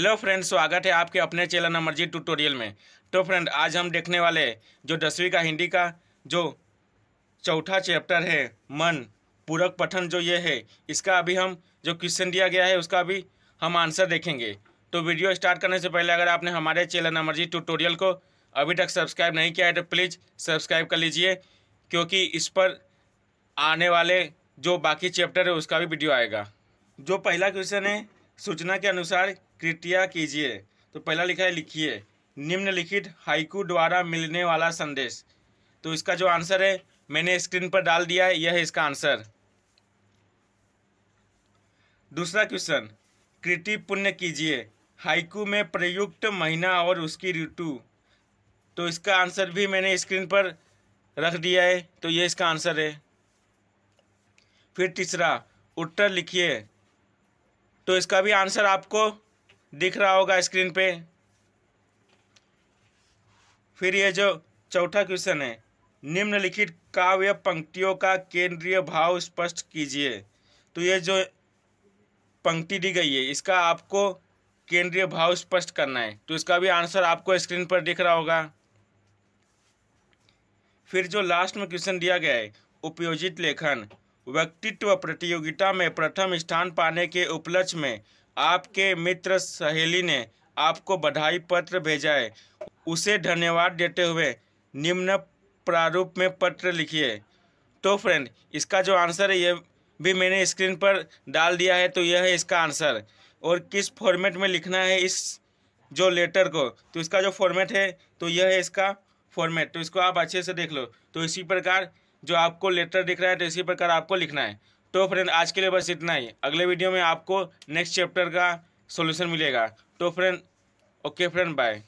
hello friends स्वागत है आपके अपने चैनल अमरजी ट्यूटोरियल में तो फ्रेंड आज हम देखने वाले जो दसवीं का हिंदी का जो चौथा चैप्टर है मन पूरक पठन जो ये है इसका अभी हम जो क्वेश्चन दिया गया है उसका अभी हम आंसर देखेंगे तो वीडियो स्टार्ट करने से पहले अगर आपने हमारे चैनल अमरजी ट्यूटोरियल को अभी तक सब्सक्राइब नहीं किया है तो प्लीज़ सब्सक्राइब कर लीजिए क्योंकि इस पर आने वाले जो बाकी चैप्टर है उसका भी वीडियो आएगा जो पहला क्वेश्चन है सूचना के अनुसार कृतिया कीजिए तो पहला लिखा है लिखिए निम्नलिखित हाइकू द्वारा मिलने वाला संदेश तो इसका जो आंसर है मैंने स्क्रीन पर डाल दिया है यह है इसका आंसर दूसरा क्वेश्चन कृति पुण्य कीजिए हाइकू में प्रयुक्त महीना और उसकी ऋतु तो इसका आंसर भी मैंने स्क्रीन पर रख दिया है तो यह इसका आंसर है फिर तीसरा उत्तर लिखिए तो इसका भी आंसर आपको दिख रहा होगा स्क्रीन पे फिर ये जो चौथा क्वेश्चन है निम्नलिखित काव्य पंक्तियों का केंद्रीय भाव स्पष्ट कीजिए तो ये जो पंक्ति दी गई है इसका आपको केंद्रीय भाव स्पष्ट करना है तो इसका भी आंसर आपको स्क्रीन पर दिख रहा होगा फिर जो लास्ट में क्वेश्चन दिया गया है उपयोजित लेखन व्यक्तित्व प्रतियोगिता में प्रथम स्थान पाने के उपलक्ष्य में आपके मित्र सहेली ने आपको बधाई पत्र भेजा है उसे धन्यवाद देते हुए निम्न प्रारूप में पत्र लिखिए तो फ्रेंड इसका जो आंसर है यह भी मैंने स्क्रीन पर डाल दिया है तो यह है इसका आंसर और किस फॉर्मेट में लिखना है इस जो लेटर को तो इसका जो फॉर्मेट है तो यह है इसका फॉर्मेट तो इसको आप अच्छे से देख लो तो इसी प्रकार जो आपको लेटर दिख रहा है तो इसी प्रकार आपको लिखना है तो फ्रेंड आज के लिए बस इतना ही अगले वीडियो में आपको नेक्स्ट चैप्टर का सोल्यूशन मिलेगा तो फ्रेंड ओके फ्रेंड बाय